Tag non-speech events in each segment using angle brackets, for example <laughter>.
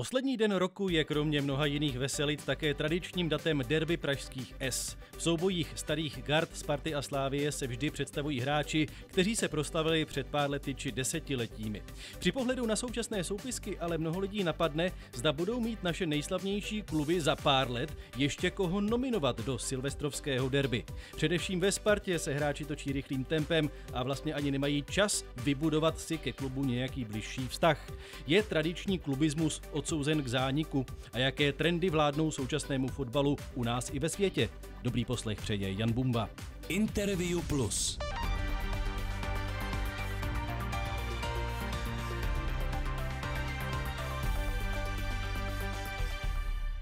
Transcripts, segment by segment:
Poslední den roku je kromě mnoha jiných veselic také tradičním datem derby pražských S. V soubojích starých gard Sparty a Slávie se vždy představují hráči, kteří se proslavili před pár lety či desetiletími. Při pohledu na současné soupisky ale mnoho lidí napadne, zda budou mít naše nejslavnější kluby za pár let ještě koho nominovat do silvestrovského derby. Především ve Spartě se hráči točí rychlým tempem a vlastně ani nemají čas vybudovat si ke klubu nějaký blížší vztah. Je tradiční klubismus od odsouzen k zániku a jaké trendy vládnou současnému fotbalu u nás i ve světě. Dobrý poslech přeje Jan Bumba. Interview Plus.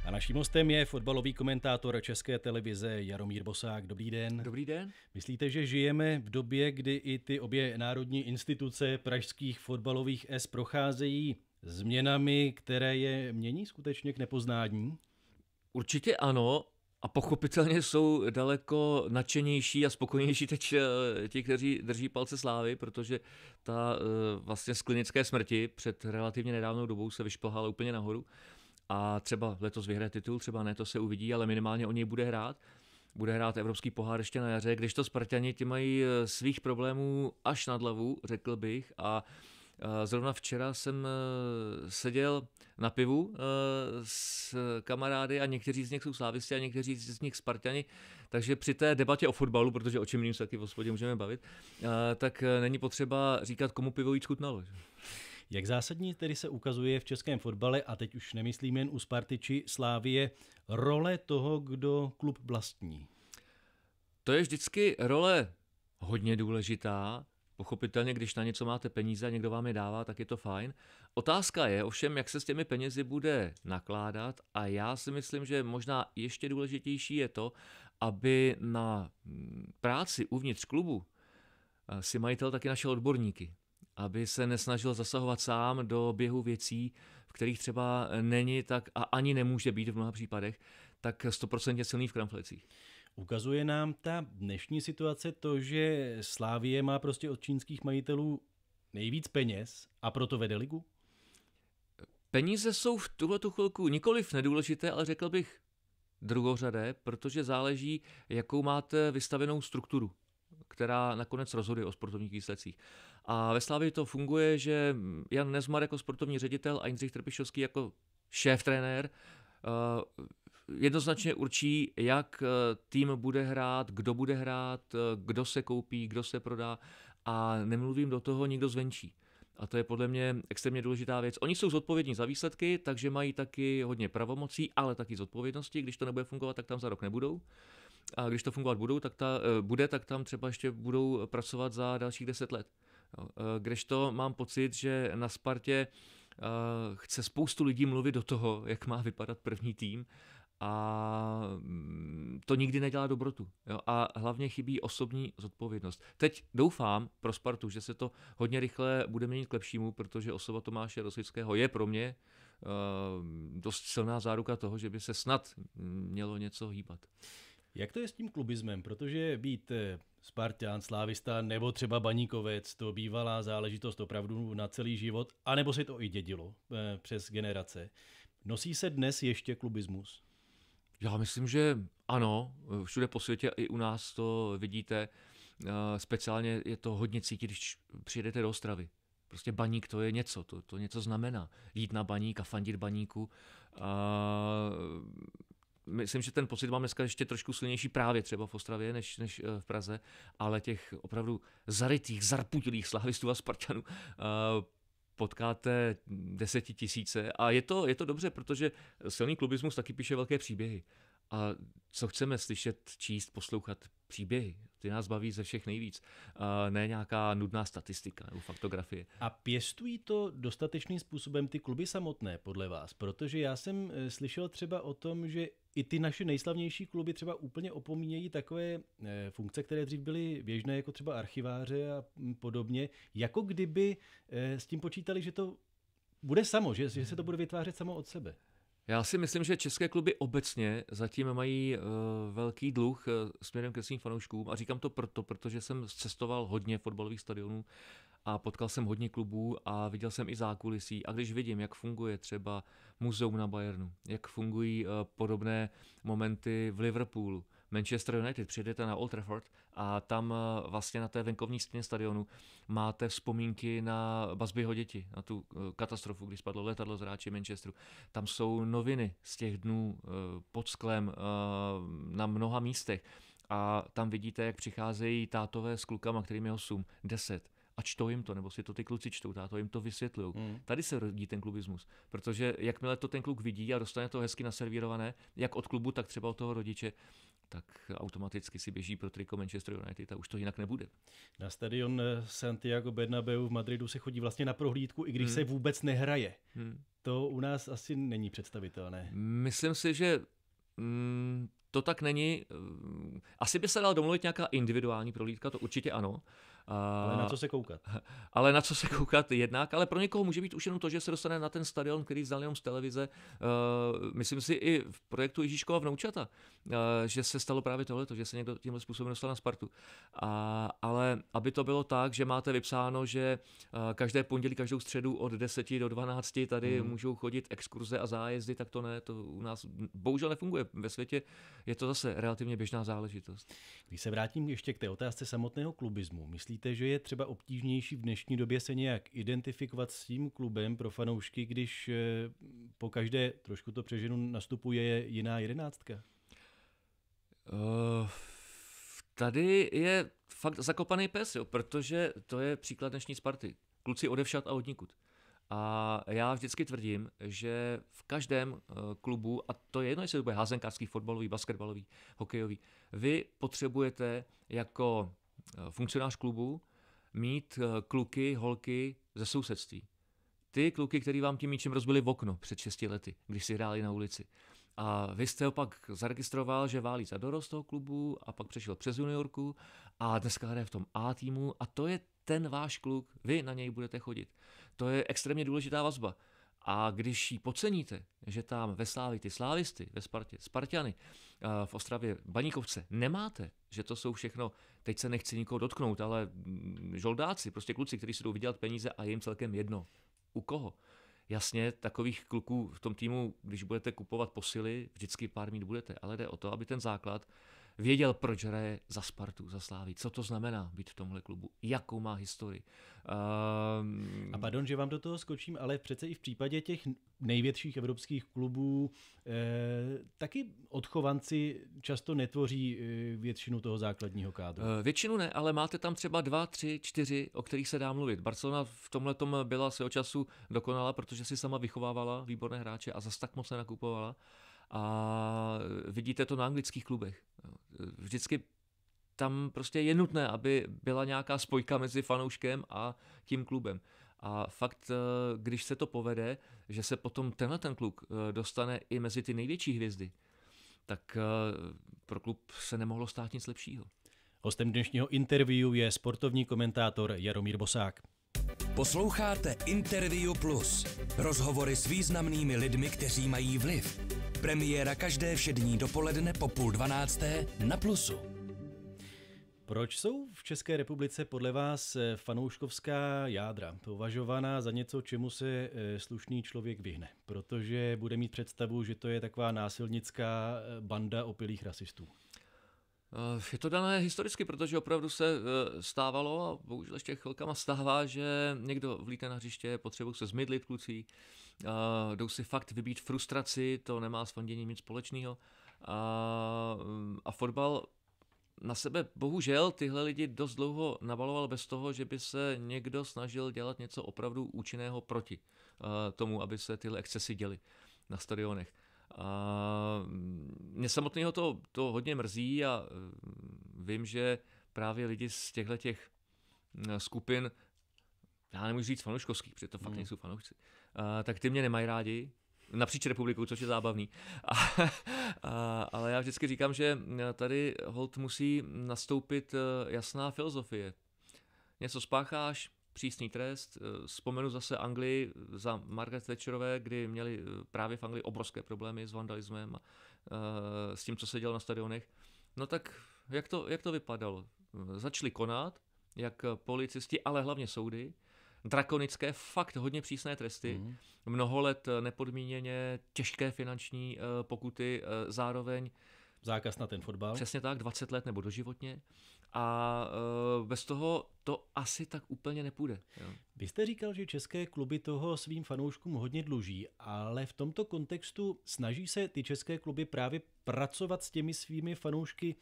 A naším hostem je fotbalový komentátor České televize Jaromír Bosák. Dobrý den. Dobrý den. Myslíte, že žijeme v době, kdy i ty obě národní instituce pražských fotbalových S procházejí změnami, které je mění skutečně k nepoznání? Určitě ano. A pochopitelně jsou daleko nadšenější a spokojenější teď eh, ti, kteří drží palce slávy, protože ta eh, vlastně z klinické smrti před relativně nedávnou dobou se vyšplhala úplně nahoru. A třeba letos vyhraje titul, třeba ne, to se uvidí, ale minimálně o něj bude hrát bude hrát Evropský pohár ještě na jaře, když to Spartani ti mají eh, svých problémů až nad hlavu, řekl bych, a Eh, zrovna včera jsem eh, seděl na pivu eh, s kamarády a někteří z nich jsou slávisti a někteří z nich spartani, takže při té debatě o fotbalu, protože o čem jiným se taky v hospodě můžeme bavit, tak není potřeba říkat, komu pivo jít chutnalo. Jak zásadní tedy se ukazuje v českém fotbale, a teď už nemyslím jen u Sparty či Slávie, role toho, kdo klub vlastní? To je vždycky role hodně důležitá, Pochopitelně, když na něco máte peníze a někdo vám je dává, tak je to fajn. Otázka je ovšem, jak se s těmi penězi bude nakládat a já si myslím, že možná ještě důležitější je to, aby na mm, práci uvnitř klubu eh, si majitel taky našel odborníky, aby se nesnažil zasahovat sám do běhu věcí, v kterých třeba eh, není tak a ani nemůže být v mnoha případech, tak stoprocentně silný v kramflecích. Ukazuje nám ta dnešní situace to, že Slávie má prostě od čínských majitelů nejvíc peněz a proto vede ligu? Peníze jsou v tuhle tu chvilku nikoliv nedůležité, ale řekl bych druhořadé, protože záleží, jakou máte vystavenou strukturu která nakonec rozhoduje o sportovních výsledcích. A ve Slávě to funguje, že Jan Nezmar jako sportovní ředitel a Jindřich Trpišovský jako šéf trenér eh, jednoznačně určí, jak eh, tým bude hrát, kdo bude hrát, eh, kdo se koupí, kdo se prodá a nemluvím do toho nikdo zvenčí. A to je podle mě extrémně důležitá věc. Oni jsou zodpovědní za výsledky, takže mají taky hodně pravomocí, ale taky zodpovědnosti. Když to nebude fungovat, tak tam za rok nebudou. A když to fungovat budou, tak ta, eh, bude, tak tam třeba ještě budou pracovat za dalších deset let. Když to mám pocit, že na Spartě chce spoustu lidí mluvit do toho, jak má vypadat první tým a mm, to nikdy nedělá dobrotu. Jo? A hlavně chybí osobní zodpovědnost. Teď doufám pro Spartu, že se to hodně rychle bude měnit k lepšímu, protože osoba Tomáše Rosického je pro mě uh, dost silná záruka toho, že by se snad mělo něco hýbat. Jak to je s tím klubismem? Protože být eh, Spartan, Slávista nebo třeba Baníkovec, to bývalá záležitost opravdu na celý život, anebo se to i dědilo eh, přes generace. Nosí se dnes ještě klubismus? Já myslím, že ano, všude po světě i u nás to vidíte. Eh, speciálně je to hodně cítit, když přijedete do Ostravy. Prostě baník to je něco, to, to něco znamená. Jít na baník a fandit baníku. A myslím, že ten pocit mám dneska ještě trošku silnější právě třeba v Ostravě než, než eh, v Praze, ale těch opravdu zarytých, zarputilých slávistů a Spartanů eh, potkáte desetitisíce a je to, je to dobře, protože silný klubismus taky píše velké příběhy. A co chceme slyšet, číst, poslouchat? Příběhy. Ty nás baví ze všech nejvíc. A ne nějaká nudná statistika nebo faktografie. A pěstují to dostatečným způsobem ty kluby samotné, podle vás? Protože já jsem eh, slyšel třeba o tom, že i ty naše nejslavnější kluby třeba úplně opomínějí takové eh, funkce, které dřív byly běžné, jako třeba archiváře a mm, podobně, jako kdyby eh, s tím počítali, že to bude samo, že, že se to bude vytvářet samo od sebe. Já si myslím, že české kluby obecně zatím mají uh, velký dluh uh, směrem ke svým fanouškům a říkám to proto, protože jsem cestoval hodně fotbalových stadionů a potkal jsem hodně klubů a viděl jsem i zákulisí a když vidím, jak funguje třeba muzeum na Bayernu, jak fungují eh, podobné momenty v Liverpoolu, Manchester United, přijdete na Old Trafford a tam eh, vlastně na té venkovní stěně stadionu máte vzpomínky na Basbyho děti, na tu eh, katastrofu, kdy spadlo letadlo z hráči Manchesteru. Tam jsou noviny z těch dnů pod sklem na mnoha místech a tam vidíte, jak přicházejí tátové s klukama, kterým je 8, 10, a čtou jim to, nebo si to ty kluci čtou, táto jim to vysvětlují. Hmm. Tady se rodí ten klubismus, protože jakmile to ten kluk vidí a dostane to hezky naservírované, jak od klubu, tak třeba od toho rodiče, tak automaticky si běží pro triko Manchester United a už to jinak nebude. Na stadion eh, Santiago Bernabeu v Madridu se chodí vlastně na prohlídku, i když hmm. se vůbec nehraje. Hmm. To u nás asi není představitelné. Myslím si, že mm, to tak není. Asi by se dal domluvit nějaká individuální prohlídka, to určitě ano, ale na co se koukat? <laughs> Ale na co se koukat jednak, ale pro někoho může být už jenom to, že se dostane na ten stadion, který znal jenom z televize. Eh, myslím si i v projektu Ježíškova vnoučata, eh, že se stalo právě tohle, že se někdo tímhle způsobem dostal na Spartu. A, ale aby to bylo tak, že máte vypsáno, že eh, každé pondělí, každou středu od 10 do 12 tady hmm. můžou chodit exkurze a zájezdy, tak to ne, to u nás bohužel nefunguje. Ve světě je to zase relativně běžná záležitost. Když se vrátím ještě k té otázce samotného klubismu, Myslí Víte, že je třeba obtížnější v dnešní době se nějak identifikovat s tím klubem pro fanoušky, když eh, po každé, trošku to přeženu, nastupuje jiná jedenáctka? Eh, tady je fakt zakopaný pes, jo, protože to je příklad dnešní Sparty. Kluci odevšat a odnikud. A já vždycky tvrdím, že v každém eh, klubu, a to je jedno, jestli to bude házenkářský, fotbalový, basketbalový, hokejový, vy potřebujete jako Eh, funkcionář klubu mít eh, kluky, holky ze sousedství. Ty kluky, který vám tím míčem rozbili v okno před 6 lety, když si hráli na ulici. A vy jste ho pak zaregistroval, že válí za dorost toho klubu a pak přešel přes juniorku a dneska hraje v tom A týmu a to je ten váš kluk, vy na něj budete chodit. To je extrémně důležitá vazba. A když ji poceníte, že tam ve Slávi ty slávisty, ve Spartě Spartiany, eh, v Ostravě Baníkovce nemáte, že to jsou všechno, teď se nechci nikoho dotknout, ale mm, žoldáci, prostě kluci, kteří si jdou vydělat peníze a je jim celkem jedno. U koho? Jasně, takových kluků v tom týmu, když budete kupovat posily, vždycky pár mít budete, ale jde o to, aby ten základ věděl, proč hraje za Spartu, za Slávy, co to znamená být v tomhle klubu, jakou má historii. Um... A pardon, že vám do toho skočím, ale přece i v případě těch největších evropských klubů eh, taky odchovanci často netvoří eh, většinu toho základního kádru. Eh, většinu ne, ale máte tam třeba dva, tři, čtyři, o kterých se dá mluvit. Barcelona v tomhle byla svého času dokonala, protože si sama vychovávala výborné hráče a zas tak moc se nakupovala a vidíte to na anglických klubech. Vždycky tam prostě je nutné, aby byla nějaká spojka mezi fanouškem a tím klubem. A fakt, eh, když se to povede, že se potom tenhle ten kluk eh, dostane i mezi ty největší hvězdy, tak eh, pro klub se nemohlo stát nic lepšího. Hostem dnešního interview je sportovní komentátor Jaromír Bosák. Posloucháte Interview Plus. Rozhovory s významnými lidmi, kteří mají vliv Premiéra každé všední dopoledne po půl dvanácté na Plusu. Proč jsou v České republice podle vás eh, fanouškovská jádra považovaná za něco, čemu se eh, slušný člověk vyhne? Protože bude mít představu, že to je taková násilnická eh, banda opilých rasistů. Je to dané historicky, protože opravdu se stávalo a bohužel ještě chvilkama stává, že někdo vlíte na hřiště, potřebuje se zmydlit kluci, uh, jdou si fakt vybít frustraci, to nemá s fanděním nic společného. A, mm, a fotbal na sebe bohužel tyhle lidi dost dlouho nabaloval bez toho, že by se někdo snažil dělat něco opravdu účinného proti uh, tomu, aby se tyhle excesy děly na stadionech. A mm, mě samotného to, to hodně mrzí a mm, vím, že právě lidi z těchto těch skupin, já nemůžu říct fanouškovských, protože to fakt hmm. nejsou fanoušci, Eh, tak ty mě nemají rádi, napříč republikou, což je zábavný. A, <laughs> a, ale já vždycky říkám, že eh, tady hold musí nastoupit eh, jasná filozofie. Něco spácháš, přísný trest. Vzpomenu zase Anglii za Margaret Thatcherové, kdy měli právě v Anglii obrovské problémy s vandalismem a s tím, co se dělo na stadionech. No tak jak to, jak to vypadalo? Začali konat, jak policisti, ale hlavně soudy, drakonické, fakt hodně přísné tresty, mm. mnoho let eh, nepodmíněně těžké finanční eh, pokuty, eh, zároveň Zákaz na ten fotbal. Přesně tak, 20 let nebo doživotně. A bez toho to asi tak úplně nepůjde. Vy jste říkal, že české kluby toho svým fanouškům hodně dluží, ale v tomto kontextu snaží se ty české kluby právě pracovat s těmi svými fanoušky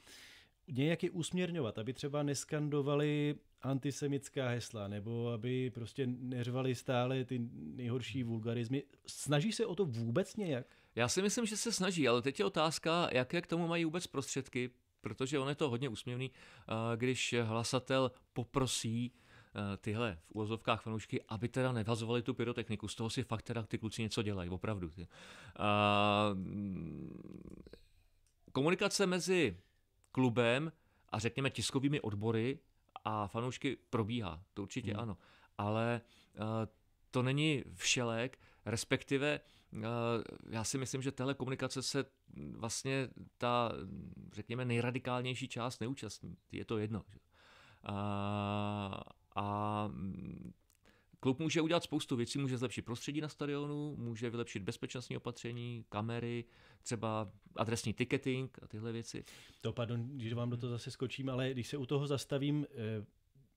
nějak je usměrňovat, aby třeba neskandovali antisemická hesla, nebo aby prostě neřvali stále ty nejhorší hmm. vulgarizmy. Snaží se o to vůbec nějak? Já si myslím, že se snaží, ale teď je otázka, jaké k tomu mají vůbec prostředky, protože on je to hodně úsměvný, když hlasatel poprosí tyhle v úvozovkách fanoušky, aby teda nevazovali tu pyrotechniku. Z toho si fakt teda ty kluci něco dělají, opravdu. A, mm, komunikace mezi klubem a řekněme tiskovými odbory a fanoušky probíhá, to určitě hmm. ano. Ale eh, to není všelek, respektive eh, já si myslím, že telekomunikace se vlastně ta, řekněme, nejradikálnější část neúčastní. Je to jedno. A, a Klub může udělat spoustu věcí, může zlepšit prostředí na stadionu, může vylepšit bezpečnostní opatření, kamery, třeba adresní ticketing a tyhle věci. To, pardon, když vám do toho zase skočím, ale když se u toho zastavím, eh,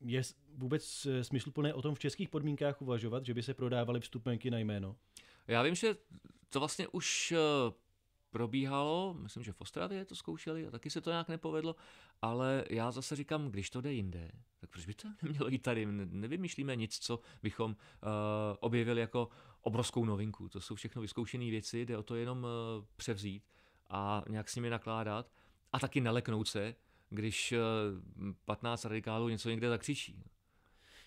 je vůbec eh, smysluplné o tom v českých podmínkách uvažovat, že by se prodávaly vstupenky na jméno? Já vím, že to vlastně už eh, probíhalo, myslím, že v Ostravě to zkoušeli a taky se to nějak nepovedlo, ale já zase říkám, když to jde jinde, tak proč by to nemělo jít tady? Nevymýšlíme nic, co bychom uh, objevili jako obrovskou novinku. To jsou všechno vyzkoušené věci, jde o to jenom uh, převzít a nějak s nimi nakládat a taky naleknout se, když uh, eh, 15 radikálů něco někde zakřičí.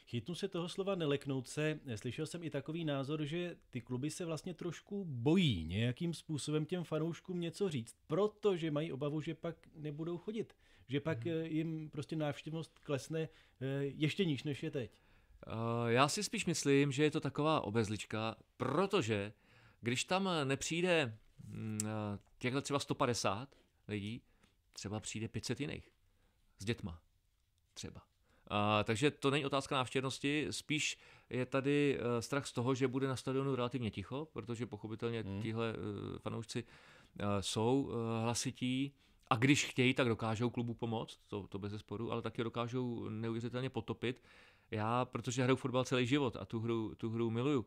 Chytnu se toho slova neleknout se. Slyšel jsem i takový názor, že ty kluby se vlastně trošku bojí nějakým způsobem těm fanouškům něco říct, protože mají obavu, že pak nebudou chodit. Že pak hmm. jim prostě návštěvnost klesne eh, ještě níž, než je teď. Eh, já si spíš myslím, že je to taková obezlička, protože když tam nepřijde mm, těchto třeba 150 lidí, třeba přijde 500 jiných s dětma třeba. A, takže to není otázka návštěvnosti, spíš je tady eh, strach z toho, že bude na stadionu relativně ticho, protože pochopitelně hmm. tihle eh, fanoušci eh, jsou hlasití a když chtějí, tak dokážou klubu pomoct, to, to bez sporu, ale taky dokážou neuvěřitelně potopit. Já, protože hraju fotbal celý život a tu hru, tu hru miluju,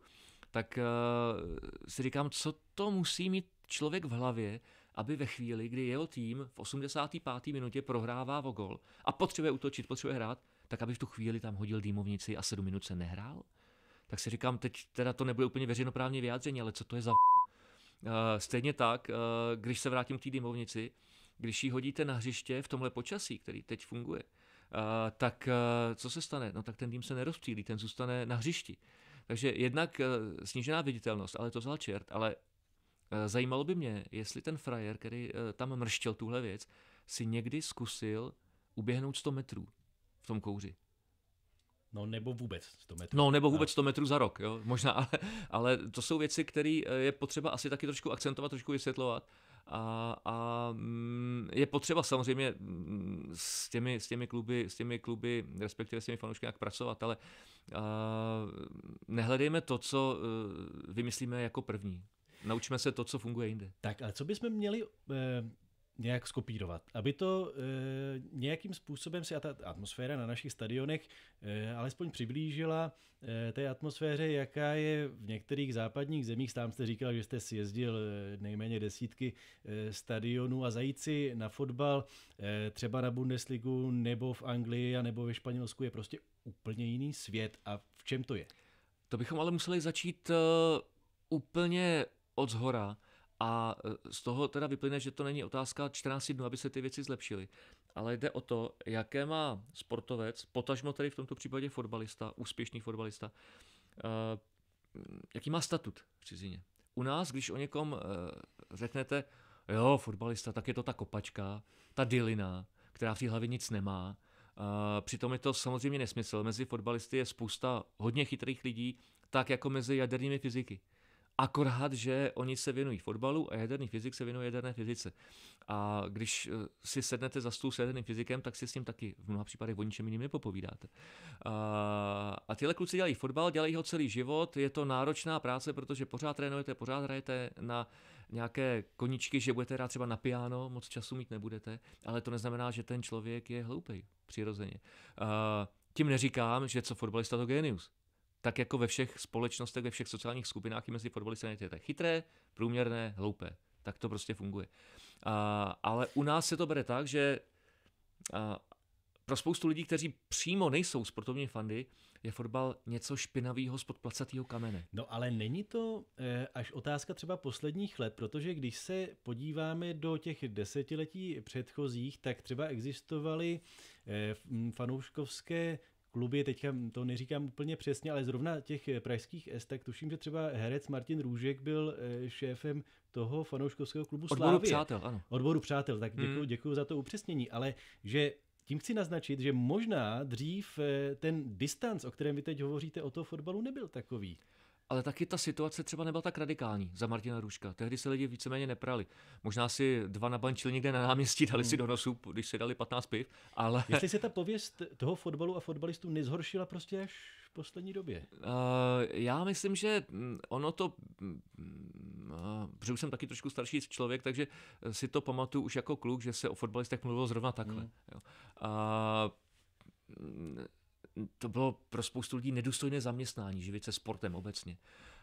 tak uh, si říkám, co to musí mít člověk v hlavě, aby ve chvíli, kdy jeho tým v 85. minutě prohrává o gol a potřebuje útočit, potřebuje hrát, tak aby v tu chvíli tam hodil dýmovnici a sedm minut se nehrál. Tak si říkám, teď teda to nebude úplně veřejnoprávní vyjádření, ale co to je za eh, Stejně tak, eh, když se vrátím k té dýmovnici, když ji hodíte na hřiště v tomhle počasí, který teď funguje, eh, tak co se stane? No tak ten dým se nerozptýlí, ten zůstane na hřišti. Takže jednak snížená viditelnost, ale to vzal čert, ale zajímalo by mě, jestli ten frajer, který tam mrštěl tuhle věc, si někdy zkusil uběhnout 100 metrů v tom kouři. No nebo vůbec 100 metrů. No nebo vůbec 100 metrů za rok, jo, možná, ale, ale to jsou věci, které eh, je potřeba asi taky trošku akcentovat, trošku vysvětlovat. A, a mm, je potřeba samozřejmě mm, s těmi, s těmi kluby, s těmi kluby, respektive s těmi fanoušky jak pracovat, ale a, eh, nehledejme to, co eh, vymyslíme jako první. Naučme se to, co funguje jinde. Tak a co bychom měli nějak skopírovat, aby to e, nějakým způsobem se ta atmosféra na našich stadionech e, alespoň přiblížila e, té atmosféře, jaká je v některých západních zemích. Sám jste říkal, že jste sjezdil nejméně desítky e, stadionů a zajít si na fotbal e, třeba na Bundesligu nebo v Anglii a nebo ve Španělsku je prostě úplně jiný svět. A v čem to je? To bychom ale museli začít e, úplně od zhora a e, z toho teda vyplyne, že to není otázka 14 dnů, aby se ty věci zlepšily, ale jde o to, jaké má sportovec, potažmo tedy v tomto případě fotbalista, úspěšný fotbalista, e, jaký má statut v cizině. U nás, když o někom e, řeknete, jo, fotbalista, tak je to ta kopačka, ta dilina, která v té hlavě nic nemá, Přitom je to samozřejmě nesmysl. Mezi fotbalisty je spousta hodně chytrých lidí, tak jako mezi jadernými fyziky. Akorát, že oni se věnují fotbalu a jaderný fyzik se věnuje jaderné fyzice. A když eh, si sednete za stůl s jaderným fyzikem, tak si s ním taky v mnoha případech o ničem jiným nepopovídáte. A tyhle kluci dělají fotbal, dělají ho celý život, je to náročná práce, protože pořád trénujete, pořád hrajete na nějaké koničky, že budete hrát třeba na piano, moc času mít nebudete, ale to neznamená, že ten člověk je hloupý. přirozeně. Tím neříkám, že co fotbalista to genius tak jako ve všech společnostech, ve všech sociálních skupinách i mezi fotbalisty najdete chytré, průměrné, hloupé. Tak to prostě funguje. A, ale u nás se to bere tak, že a, pro spoustu lidí, kteří přímo nejsou sportovní fandy, je fotbal něco špinavého z placatého kamene. No ale není to eh, až otázka třeba posledních let, protože když se podíváme do těch desetiletí předchozích, tak třeba existovaly eh, fanouškovské kluby, teďka to neříkám úplně přesně, ale zrovna těch pražských S, tak tuším, že třeba herec Martin Růžek byl eh, šéfem toho fanouškovského klubu Odboru přátel, ano. Odboru přátel, tak děkuji hmm. děkuju za to upřesnění, ale že tím chci naznačit, že možná dřív eh, ten distanc, o kterém vy teď hovoříte, o toho fotbalu nebyl takový ale taky ta situace třeba nebyla tak radikální za Martina Růžka. Tehdy se lidi víceméně neprali. Možná si dva nabančili někde na náměstí, dali hmm. si do nosu, když si dali 15 piv, ale... Jestli se ta pověst toho fotbalu a fotbalistů nezhoršila prostě až v poslední době? Uh, já myslím, že hm, ono to... Uh, protože už jsem taky trošku starší člověk, takže eh, si to pamatuju už jako kluk, že se o fotbalistech mluvilo zrovna takhle. Hmm. Jo. Uh, to bylo pro spoustu lidí nedůstojné zaměstnání, živit se sportem obecně.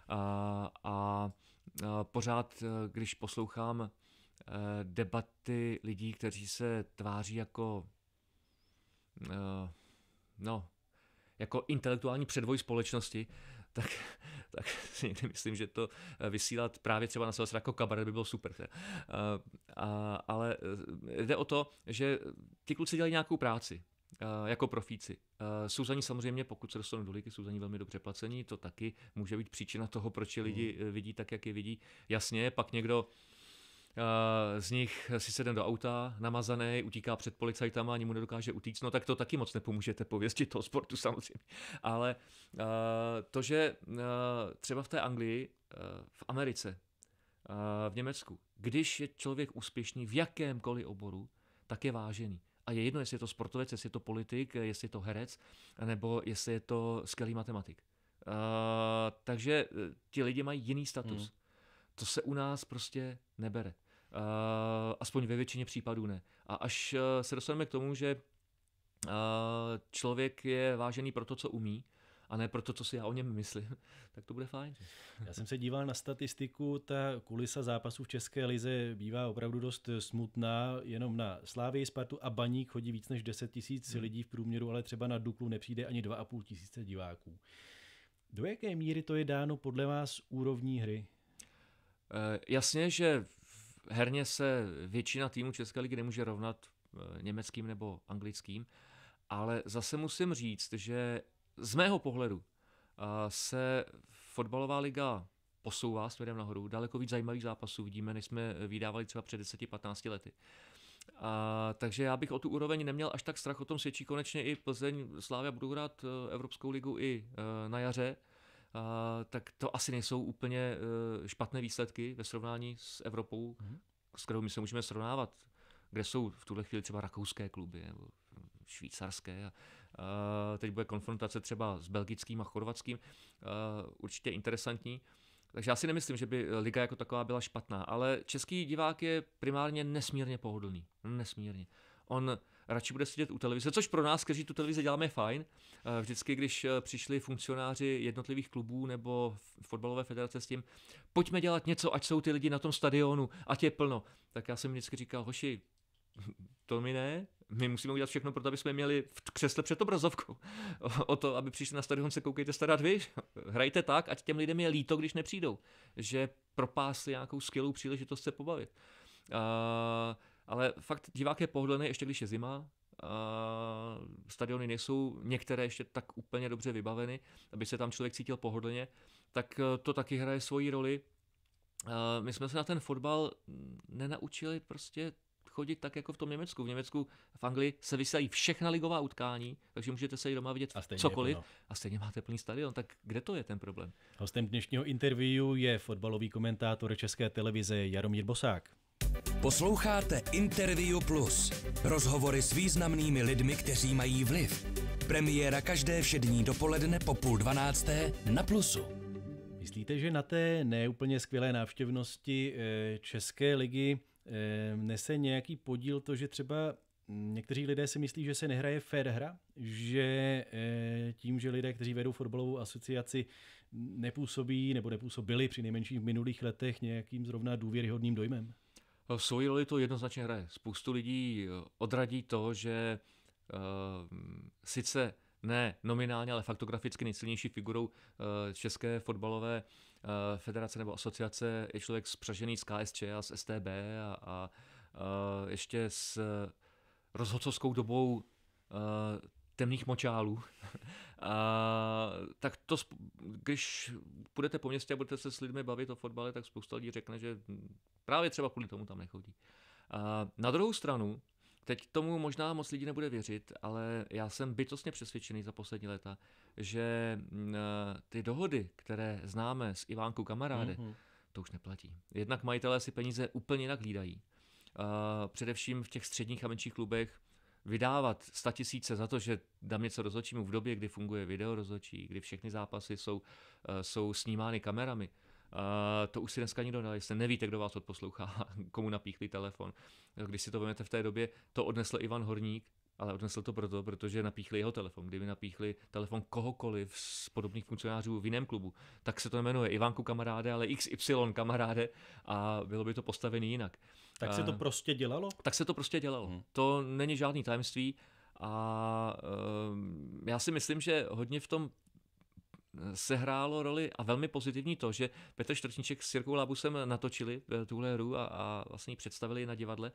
A, a, a pořád, eh, když poslouchám eh, debaty lidí, kteří se tváří jako eh, no, jako intelektuální předvoj společnosti, <laughs> tak, tak si někdy myslím, že to vysílat právě třeba na Silvestra jako kabaret by bylo super. A, a, ale jde o to, že ti kluci dělají nějakou práci. Eh, jako profíci. Eh, jsou za ní samozřejmě, pokud se dostanou do ligy, jsou za ní velmi dobře placení, to taky může být příčina toho, proč je lidi hmm. eh, vidí tak, jak je vidí. Jasně, pak někdo z nich si sedne do auta, namazaný, utíká před policajtama, ani mu nedokáže utíct, no tak to taky moc nepomůžete pověstit toho sportu <laughs> samozřejmě. Ale to, že třeba v té Anglii, v Americe, v Německu, když je člověk úspěšný v jakémkoliv oboru, tak je vážený. A je jedno, jestli je to sportovec, jestli je to politik, jestli je to herec, nebo jestli je to skvělý matematik. Uh, takže e, ti lidi mají jiný status. Hmm. To se u nás prostě nebere. Uh, aspoň ve většině případů ne. A až uh, se dostaneme k tomu, že uh, člověk je vážený pro to, co umí, uh, a ne proto co si já o něm myslím, <laughs> tak to bude fajn. Já jsem se díval na statistiku, ta kulisa zápasů v České lize bývá opravdu dost eh, smutná, jenom na Slávě, Spartu a Baník chodí víc než 10 tisíc hmm. lidí v průměru, ale třeba na Duklu nepřijde ani 2,5 tisíce diváků. Do jaké míry to je dáno podle vás úrovní hry? E, jasně, že herně se většina týmu České ligy nemůže rovnat eh, německým nebo anglickým, ale zase musím říct, že z mého pohledu eh, se fotbalová liga posouvá směrem nahoru. Daleko víc zajímavých zápasů vidíme, než jsme vydávali třeba před 10-15 lety. A, takže já bych o tu úroveň neměl až tak strach, o tom svědčí konečně i Plzeň, Slávia budou hrát eh, Evropskou ligu i eh, na jaře, Uh, tak to asi nejsou úplně špatné výsledky ve srovnání s Evropou, mm-hmm. s kterou my se můžeme srovnávat, kde jsou v tuhle chvíli třeba rakouské kluby nebo švýcarské a Eh, teď bude konfrontace třeba s belgickým a chorvatským, eh, určitě interesantní. Takže já si nemyslím, že by liga jako taková byla špatná, ale český divák je primárně nesmírně pohodlný. Nesmírně. On radši bude sedět u televize, což pro nás, kteří tu televize děláme, je fajn. Eh, vždycky, když přišli funkcionáři jednotlivých klubů nebo fotbalové federace s tím, pojďme dělat něco, ať jsou ty lidi na tom stadionu, ať je plno. Tak já jsem vždycky říkal, hoši, to mi ne, my musíme udělat všechno pro to, aby jsme měli v křesle před obrazovkou. <laughs> O to, aby přišli na stadion, se koukejte starat vy. Hrajte tak, ať těm lidem je líto, když nepřijdou. Že propásli nějakou skvělou příležitost se pobavit. A, ale fakt divák je pohodlný, ještě když je zima, A, stadiony nejsou některé ještě tak úplně dobře vybaveny, aby se tam člověk cítil pohodlně, tak e, to taky hraje svoji roli. my jsme se na ten fotbal nenaučili prostě chodit tak jako v tom Německu. V Německu, v Anglii se vysílají všechna ligová utkání, takže můžete se i doma vidět a cokoliv a stejně máte plný stadion. Tak kde to je ten problém? Hostem dnešního interview je fotbalový komentátor České televize Jaromír Bosák. Posloucháte Interview Plus. Rozhovory s významnými lidmi, kteří mají vliv. Premiéra každé všední dopoledne po půl dvanácté na Plusu. Myslíte, že na té neúplně skvělé návštěvnosti eh, České ligy Ehm, nese nějaký podíl to, že třeba Někteří lidé si myslí, že se nehraje fair hra, že eh, tím, že lidé, kteří vedou fotbalovou asociaci, nepůsobí nebo nepůsobili při nejmenším v minulých letech nějakým zrovna důvěryhodným dojmem. Svoji roli to jednoznačně hraje. Spoustu lidí eh, odradí to, že uh, sice ne nominálně, ale faktograficky nejsilnější figurou české fotbalové Eh, federace nebo asociace je člověk spřažený z KSČ a z STB a, a, eh, ještě s rozhodcovskou dobou a, eh, temných močálů, <laughs> a, tak to, když budete po městě a budete se s lidmi bavit o fotbale, tak spousta lidí řekne, že právě třeba kvůli tomu tam nechodí. A, na druhou stranu, Teď tomu možná moc lidí nebude věřit, ale já jsem bytostně přesvědčený za poslední léta, že mm, eh, ty dohody, které známe s Ivánkou kamaráde, mm-hmm. to už neplatí. Jednak majitelé si peníze úplně jinak hlídají. Eh, především v těch středních a menších klubech vydávat tisíce za to, že dám něco rozhodčímu v době, kdy funguje video rozhodčí, kdy všechny zápasy jsou, eh, jsou snímány kamerami, Eh, to už si dneska nikdo jestli Nevíte, kdo vás odposlouchá, <laughs> komu napíchli telefon. Když si to vezmete v té době, to odnesl Ivan Horník, ale odnesl to proto, protože napíchli jeho telefon. Kdyby napíchli telefon kohokoliv z podobných funkcionářů v jiném klubu, tak se to jmenuje Ivanku kamaráde, ale XY kamaráde a bylo by to postavené jinak. Tak se to eh, prostě dělalo? Tak se to prostě dělalo. Hmm. To není žádný tajemství. A eh, já si myslím, že hodně v tom sehrálo roli a velmi pozitivní to, že Petr Štrčníček s Jirkou Labusem natočili eh, tuhle hru a, a vlastně ji představili na divadle,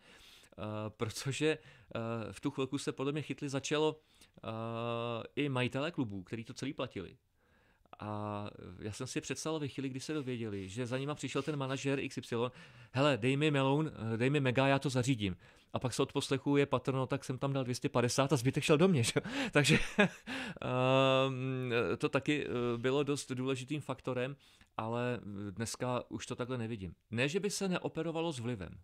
eh, protože eh, v tu chvilku se podle mě chytli začalo i majitelé klubů, který to celý platili. A já jsem si představil ve chvíli, kdy se dověděli, že za nima přišel ten manažer XY, hele, dej mi meloun, dej mi mega, já to zařídím a pak se od poslechu je patrno, no, tak jsem tam dal 250 a zbytek šel do mě. <laughs> Že? Takže ehm, to taky eh, bylo dost důležitým faktorem, ale dneska už to takhle nevidím. Ne, že by se neoperovalo s vlivem.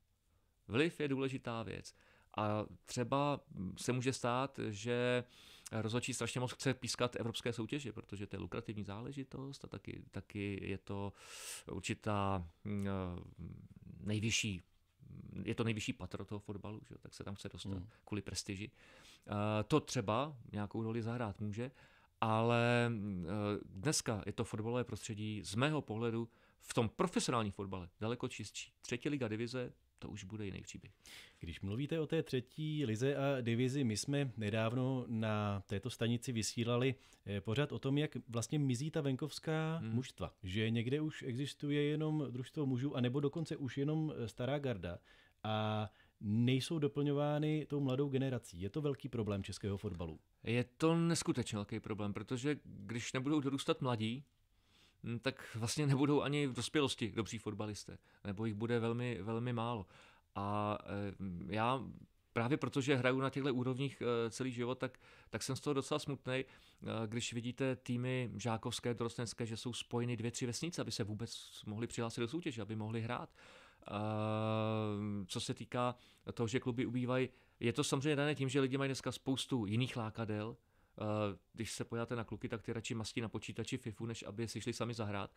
Vliv je důležitá věc. A třeba se může stát, že rozhodčí strašně moc chce pískat evropské soutěže, protože to je lukrativní záležitost a taky, taky je to určitá mm, eh, nejvyšší je to nejvyšší patro toho fotbalu, že? tak se tam chce dostat hmm. kvůli prestiži. Eh, to třeba nějakou roli zahrát může, ale eh, dneska je to fotbalové prostředí z mého pohledu v tom profesionálním fotbale daleko čistší. Třetí liga divize, to už bude jiný příběh. Když mluvíte o té třetí lize a divizi, my jsme nedávno na této stanici vysílali eh, pořád o tom, jak vlastně mizí ta venkovská hmm. mužstva. Že někde už existuje jenom družstvo mužů, anebo dokonce už jenom eh, stará garda. A nejsou doplňovány tou mladou generací. Je to velký problém českého fotbalu? Je to neskutečně velký problém, protože když nebudou dorůstat mladí, Hm, tak vlastně nebudou ani v dospělosti dobří fotbalisté, nebo jich bude velmi, velmi málo. A eh, já právě protože hraju na těchto úrovních eh, celý život, tak, tak jsem z toho docela smutný, eh, když vidíte týmy žákovské, dorostenské, že jsou spojeny dvě, tři vesnice, aby se vůbec mohli přihlásit do soutěže, aby mohli hrát. Co se týká toho, že kluby ubývají, je to samozřejmě dané tím, že lidi mají dneska spoustu jiných lákadel, Eh, když se pojáte na kluky, tak ty radši mastí na počítači FIFU, než aby si šli sami zahrát,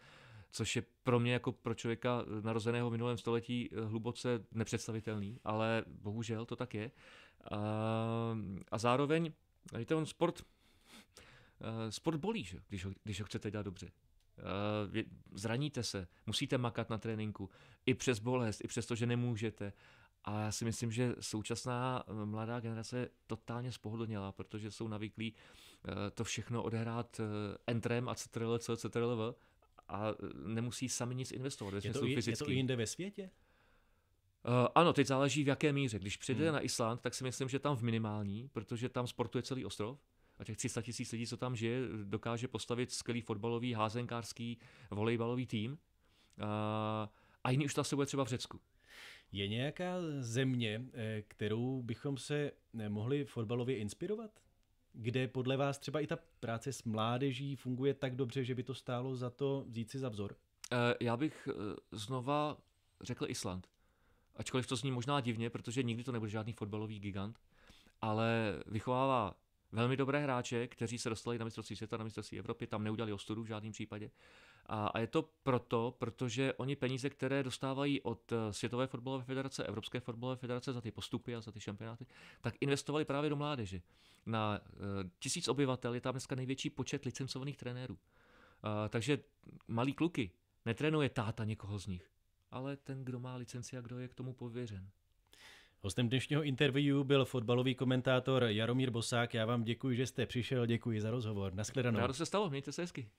což je pro mě jako pro člověka narozeného v minulém století eh, hluboce nepředstavitelný, ale bohužel to tak je. Eh, a zároveň, víte, on sport, sport bolí, že? Když, ho, když ho chcete dělat dobře. Zraníte se, musíte makat na tréninku, i přes bolest, i přes to, že nemůžete. A já si myslím, že současná eh, mladá generace totálně spohodlněla, protože jsou navyklí eh, to všechno odehrát entrem eh, a ctrl, ctrlv a nemusí sami nic investovat. Je to, i, je to jinde ve světě? Uh, ano, teď záleží v jaké míře. Když přijde hmm. na Island, tak si myslím, že tam v minimální, protože tam sportuje celý ostrov a těch 300 tisíc lidí, co tam žije, dokáže postavit skvělý fotbalový, házenkářský, volejbalový tým. Uh, a jiný už to asi bude třeba v Řecku. Je nějaká země, eh, kterou bychom se eh, mohli fotbalově inspirovat? Kde podle vás třeba i ta práce s mládeží funguje tak dobře, že by to stálo za to vzít si za vzor? Eh, já bych znova řekl Island. Ačkoliv to zní možná divně, protože nikdy to nebude žádný fotbalový gigant, ale vychovává velmi dobré hráče, kteří se dostali na mistrovství světa, na mistrovství Evropy, tam neudělali ostudu v žádném případě. A, a je to proto, protože oni peníze, které dostávají od eh, Světové fotbalové federace, Evropské fotbalové federace za ty postupy a za ty šampionáty, tak investovali právě do mládeže. Na eh, tisíc obyvatel je tam dneska největší počet licencovaných trenérů. takže malí kluky, netrénuje táta někoho z nich, ale ten, kdo má licenci a kdo je k tomu pověřen. Hostem dnešního interview byl fotbalový komentátor Jaromír Bosák. Já vám děkuji, že jste přišel, děkuji za rozhovor. Naschledanou. Rádo se stalo, mějte se hezky.